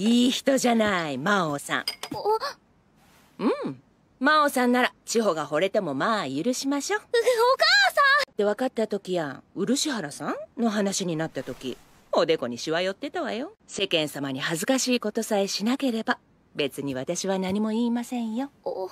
いい人じゃない魔王さんうん真央さんなら千穂が惚れてもまあ許しましょうお母さんって分かった時や漆原さんの話になった時おでこにしわ寄ってたわよ世間様に恥ずかしいことさえしなければ別に私は何も言いませんよお